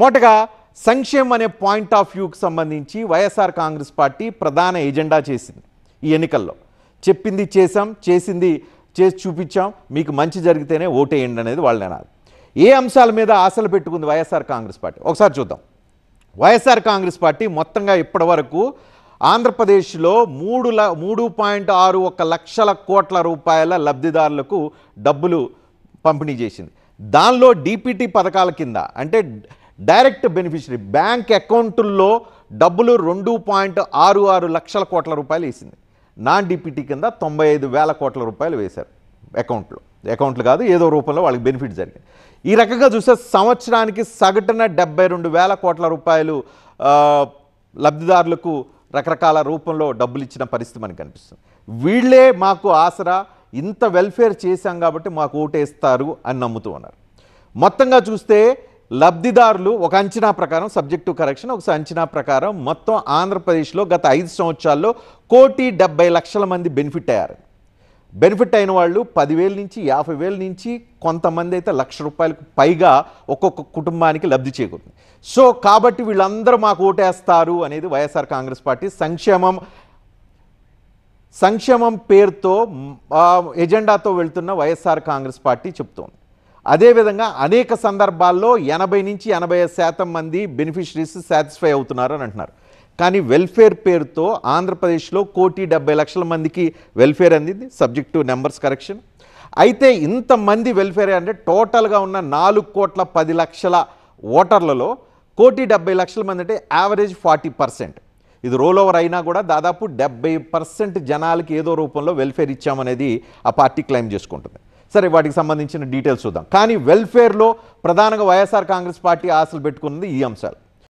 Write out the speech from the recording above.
మొదటగా సంక్షేమం అనే పాయింట్ ఆఫ్ వ్యూకి సంబంధించి వైఎస్ఆర్ కాంగ్రెస్ పార్టీ ప్రధాన ఎజెండా చేసింది ఈ ఎన్నికల్లో చెప్పింది చేశాం చేసింది చేసి చూపించాం మీకు మంచి జరిగితేనే ఓటేయండి అనేది వాళ్ళ నినాది ఏ అంశాల మీద ఆశలు పెట్టుకుంది వైఎస్ఆర్ కాంగ్రెస్ పార్టీ ఒకసారి చూద్దాం వైఎస్ఆర్ కాంగ్రెస్ పార్టీ మొత్తంగా ఇప్పటివరకు ఆంధ్రప్రదేశ్లో మూడు ల మూడు పాయింట్ ఆరు ఒక లక్షల కోట్ల రూపాయల లబ్ధిదారులకు డబ్బులు పంపిణీ చేసింది దానిలో డీపీటీ పథకాల కింద అంటే డైరెక్ట్ బెనిఫిషరీ బ్యాంక్ అకౌంటుల్లో డబ్బులు రెండు పాయింట్ ఆరు ఆరు లక్షల కోట్ల రూపాయలు వేసింది నాన్ డిపిటీ కింద తొంభై ఐదు వేల కోట్ల రూపాయలు వేశారు అకౌంట్లో అకౌంట్లు కాదు ఏదో రూపంలో వాళ్ళకి బెనిఫిట్ జరిగింది ఈ రకంగా చూస్తే సంవత్సరానికి సగటున డెబ్బై రెండు వేల కోట్ల రూపాయలు లబ్ధిదారులకు రకరకాల రూపంలో డబ్బులు ఇచ్చిన పరిస్థితి మనకు కనిపిస్తుంది వీళ్ళే మాకు ఆసరా ఇంత వెల్ఫేర్ చేశాం కాబట్టి మాకు ఓటేస్తారు అని నమ్ముతూ ఉన్నారు మొత్తంగా చూస్తే లబ్ధిదారులు ఒక అంచనా ప్రకారం సబ్జెక్టు కరెక్షన్ ఒక అంచనా ప్రకారం మొత్తం ఆంధ్రప్రదేశ్లో గత ఐదు సంవత్సరాల్లో కోటి డెబ్బై లక్షల మంది బెనిఫిట్ అయ్యారు బెనిఫిట్ అయిన వాళ్ళు పదివేల నుంచి యాభై వేల నుంచి కొంతమంది అయితే లక్ష రూపాయలకు పైగా ఒక్కొక్క కుటుంబానికి లబ్ధి చేకూరుతుంది సో కాబట్టి వీళ్ళందరూ మాకు ఓటేస్తారు అనేది వైఎస్ఆర్ కాంగ్రెస్ పార్టీ సంక్షేమం సంక్షేమం పేరుతో ఎజెండాతో వెళ్తున్న వైఎస్ఆర్ కాంగ్రెస్ పార్టీ చెప్తోంది అదేవిధంగా అనేక సందర్భాల్లో ఎనభై నుంచి ఎనభై శాతం మంది బెనిఫిషరీస్ సాటిస్ఫై అవుతున్నారు అని అంటున్నారు కానీ వెల్ఫేర్ పేరుతో ఆంధ్రప్రదేశ్లో కోటి డెబ్బై లక్షల మందికి వెల్ఫేర్ అందింది సబ్జెక్ట్ టు నెంబర్స్ కరెక్షన్ అయితే ఇంతమంది వెల్ఫేర్ అంటే టోటల్గా ఉన్న నాలుగు కోట్ల పది లక్షల ఓటర్లలో కోటి డెబ్బై లక్షల మంది అంటే యావరేజ్ ఫార్టీ పర్సెంట్ ఇది రోల్ ఓవర్ అయినా కూడా దాదాపు డెబ్బై పర్సెంట్ జనాలకి ఏదో రూపంలో వెల్ఫేర్ ఇచ్చామనేది ఆ పార్టీ క్లెయిమ్ చేసుకుంటుంది సరే వాటికి సంబంధించిన డీటెయిల్స్ చూద్దాం కానీ వెల్ఫేర్లో ప్రధానంగా వైఎస్ఆర్ కాంగ్రెస్ పార్టీ ఆశలు పెట్టుకున్నది ఈ అంశాలు